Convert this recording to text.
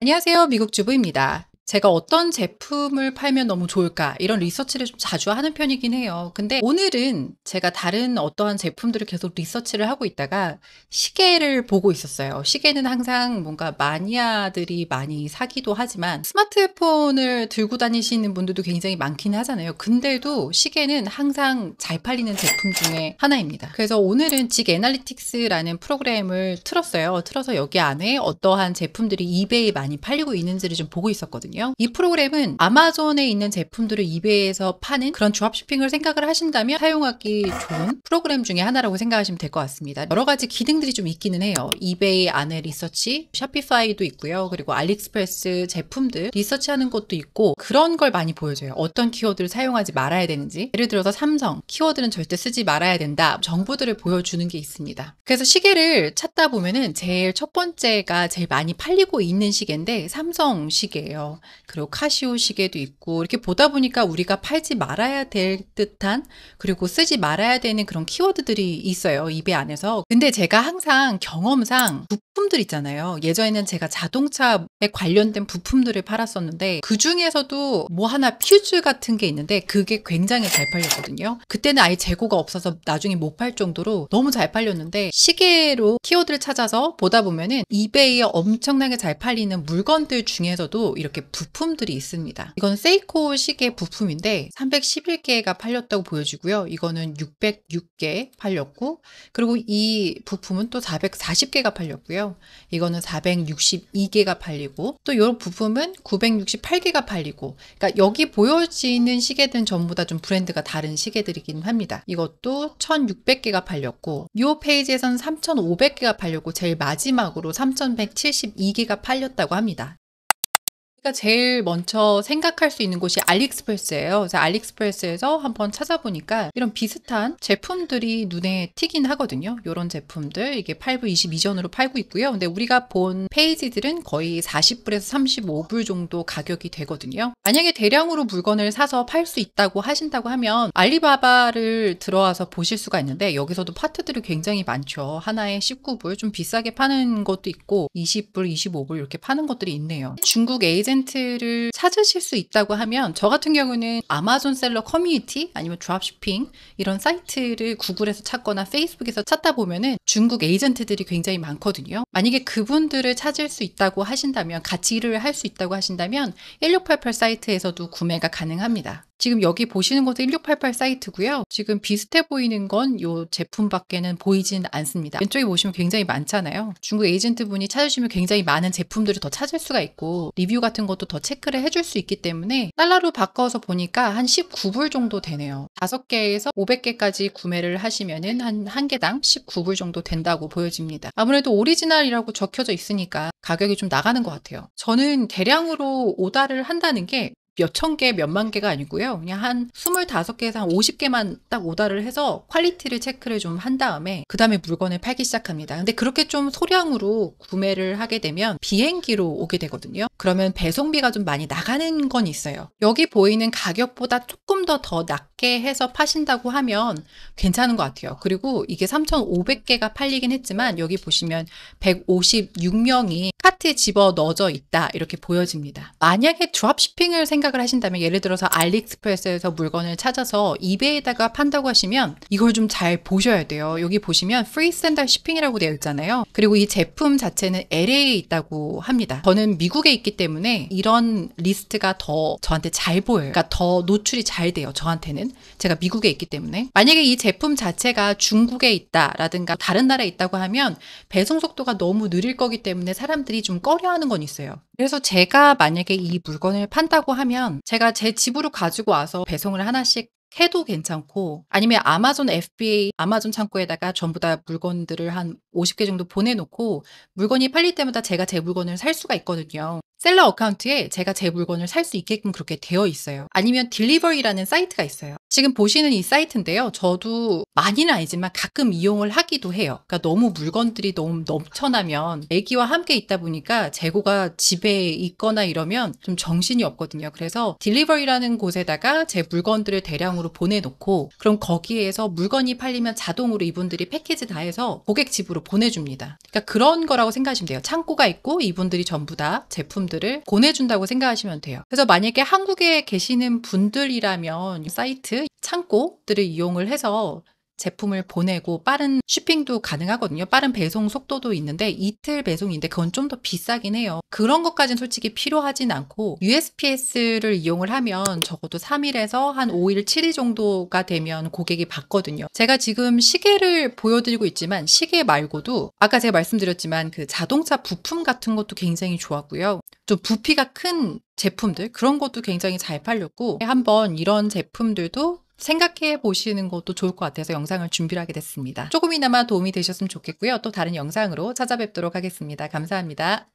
안녕하세요. 미국 주부입니다. 제가 어떤 제품을 팔면 너무 좋을까 이런 리서치를 좀 자주 하는 편이긴 해요. 근데 오늘은 제가 다른 어떠한 제품들을 계속 리서치를 하고 있다가 시계를 보고 있었어요. 시계는 항상 뭔가 마니아들이 많이 사기도 하지만 스마트폰을 들고 다니시는 분들도 굉장히 많긴 하잖아요. 근데도 시계는 항상 잘 팔리는 제품 중에 하나입니다. 그래서 오늘은 직 애널리틱스라는 프로그램을 틀었어요. 틀어서 여기 안에 어떠한 제품들이 이베이 많이 팔리고 있는지를 좀 보고 있었거든요. 있거든요. 이 프로그램은 아마존에 있는 제품들을 이베이에서 파는 그런 드합쇼핑을 생각을 하신다면 사용하기 좋은 프로그램 중에 하나라고 생각하시면 될 것 같습니다. 여러 가지 기능들이 좀 있기는 해요. 이베이 안에 리서치, 샤피파이도 있고요. 그리고 알리익스프레스 제품들 리서치하는 것도 있고 그런 걸 많이 보여줘요. 어떤 키워드를 사용하지 말아야 되는지 예를 들어서 삼성 키워드는 절대 쓰지 말아야 된다 정보들을 보여주는 게 있습니다. 그래서 시계를 찾다 보면은 제일 첫 번째가 제일 많이 팔리고 있는 시계인데 삼성 시계예요. 그리고 카시오 시계도 있고 이렇게 보다 보니까 우리가 팔지 말아야 될 듯한 그리고 쓰지 말아야 되는 그런 키워드들이 있어요. 입에 안에서. 근데 제가 항상 경험상 부품들 있잖아요. 예전에는 제가 자동차에 관련된 부품들을 팔았었는데 그 중에서도 뭐 하나 퓨즈 같은 게 있는데 그게 굉장히 잘 팔렸거든요. 그때는 아예 재고가 없어서 나중에 못 팔 정도로 너무 잘 팔렸는데 시계로 키워드를 찾아서 보다 보면은 이베이에 엄청나게 잘 팔리는 물건들 중에서도 이렇게 부품들이 있습니다. 이건 세이코 시계 부품인데 311개가 팔렸다고 보여지고요. 이거는 606개 팔렸고 그리고 이 부품은 또 440개가 팔렸고요. 이거는 462개가 팔리고 또 이런 부품은 968개가 팔리고 그러니까 여기 보여지는 시계들은 전부 다 좀 브랜드가 다른 시계들이긴 합니다. 이것도 1600개가 팔렸고 이 페이지에서는 3500개가 팔렸고 제일 마지막으로 3172개가 팔렸다고 합니다. 그러 그러니까 제일 먼저 생각할 수 있는 곳이 알리익스프레스예요. 그래서 알리익스프레스에서 한번 찾아보니까 이런 비슷한 제품들이 눈에 튀긴 하거든요. 이런 제품들 이게 8불 22전으로 팔고 있고요. 근데 우리가 본 페이지들은 거의 40불에서 35불 정도 가격이 되거든요. 만약에 대량으로 물건을 사서 팔 수 있다고 하신다고 하면 알리바바를 들어와서 보실 수가 있는데 여기서도 파트들이 굉장히 많죠. 하나에 19불 좀 비싸게 파는 것도 있고 20불, 25불 이렇게 파는 것들이 있네요. 중국 에이젠 컨텐트를 찾으실 수 있다고 하면 저 같은 경우는 아마존 셀러 커뮤니티 아니면 드랍쇼핑 이런 사이트를 구글에서 찾거나 페이스북에서 찾다 보면은 중국 에이전트들이 굉장히 많거든요. 만약에 그분들을 찾을 수 있다고 하신다면 같이 일을 할 수 있다고 하신다면 1688 사이트에서도 구매가 가능합니다. 지금 여기 보시는 것도 1688 사이트고요. 지금 비슷해 보이는 건 이 제품밖에는 보이진 않습니다. 왼쪽에 보시면 굉장히 많잖아요. 중국 에이전트 분이 찾으시면 굉장히 많은 제품들을 더 찾을 수가 있고 리뷰 같은 것도 더 체크를 해줄 수 있기 때문에 달러로 바꿔서 보니까 한 19불 정도 되네요. 5개에서 500개까지 구매를 하시면은 한 1개당 19불 정도 된다고 보여집니다. 아무래도 오리지널이라고 적혀져 있으니까 가격이 좀 나가는 것 같아요. 저는 대량으로 오달을 한다는 게 몇천 개, 몇 만 개가 아니고요. 그냥 한 25개에서 한 50개만 딱 오다를 해서 퀄리티를 체크를 좀 한 다음에 그 다음에 물건을 팔기 시작합니다. 근데 그렇게 좀 소량으로 구매를 하게 되면 비행기로 오게 되거든요. 그러면 배송비가 좀 많이 나가는 건 있어요. 여기 보이는 가격보다 조금 더 더 낮게 해서 파신다고 하면 괜찮은 것 같아요. 그리고 이게 3,500개가 팔리긴 했지만 여기 보시면 156명이 카트에 집어 넣어져 있다 이렇게 보여집니다. 만약에 드롭 s 핑을 생각을 하신다면 예를 들어서 알리익스프레스에서 물건을 찾아서 이베이에다가 판다고 하시면 이걸 좀 잘 보셔야 돼요. 여기 보시면 프리 스탠다드 s 이라고 되어 있잖아요. 그리고 이 제품 자체는 LA에 있다고 합니다. 저는 미국에 있기 때문에 이런 리스트가 더 저한테 잘 보여요. 그러니까 더 노출이 잘 돼요. 저한테는 제가 미국에 있기 때문에 만약에 이 제품 자체가 중국에 있다라든가 다른 나라에 있다고 하면 배송 속도가 너무 느릴 거기 때문에 사람들이 사람들이 좀 꺼려하는 건 있어요. 그래서 제가 만약에 이 물건을 판다고 하면 제가 제 집으로 가지고 와서 배송을 하나씩 해도 괜찮고 아니면 아마존 FBA 아마존 창고에다가 전부 다 물건들을 한 50개 정도 보내놓고 물건이 팔릴 때마다 제가 제 물건을 살 수가 있거든요. 셀러 어카운트에 제가 제 물건을 살 수 있게끔 그렇게 되어 있어요. 아니면 딜리버리라는 사이트가 있어요. 지금 보시는 이 사이트인데요. 저도 많이는 아니지만 가끔 이용을 하기도 해요. 그러니까 너무 물건들이 너무 넘쳐나면 애기와 함께 있다 보니까 재고가 집에 있거나 이러면 좀 정신이 없거든요. 그래서 딜리버리라는 곳에다가 제 물건들을 대량으로 보내놓고 그럼 거기에서 물건이 팔리면 자동으로 이분들이 패키지 다 해서 고객 집으로 보내줍니다. 그러니까 그런 거라고 생각하시면 돼요. 창고가 있고 이분들이 전부 다 제품 제품들을 권해준다고 생각하시면 돼요. 그래서 만약에 한국에 계시는 분들이라면 사이트 창고들을 이용을 해서 제품을 보내고 빠른 쇼핑도 가능하거든요. 빠른 배송 속도도 있는데 이틀 배송인데 그건 좀 더 비싸긴 해요. 그런 것까지는 솔직히 필요하진 않고 USPS를 이용을 하면 적어도 3일에서 한 5일, 7일 정도가 되면 고객이 받거든요. 제가 지금 시계를 보여드리고 있지만 시계 말고도 아까 제가 말씀드렸지만 그 자동차 부품 같은 것도 굉장히 좋았고요. 좀 부피가 큰 제품들 그런 것도 굉장히 잘 팔렸고 한번 이런 제품들도 생각해 보시는 것도 좋을 것 같아서 영상을 준비를 하게 됐습니다. 조금이나마 도움이 되셨으면 좋겠고요. 또 다른 영상으로 찾아뵙도록 하겠습니다. 감사합니다.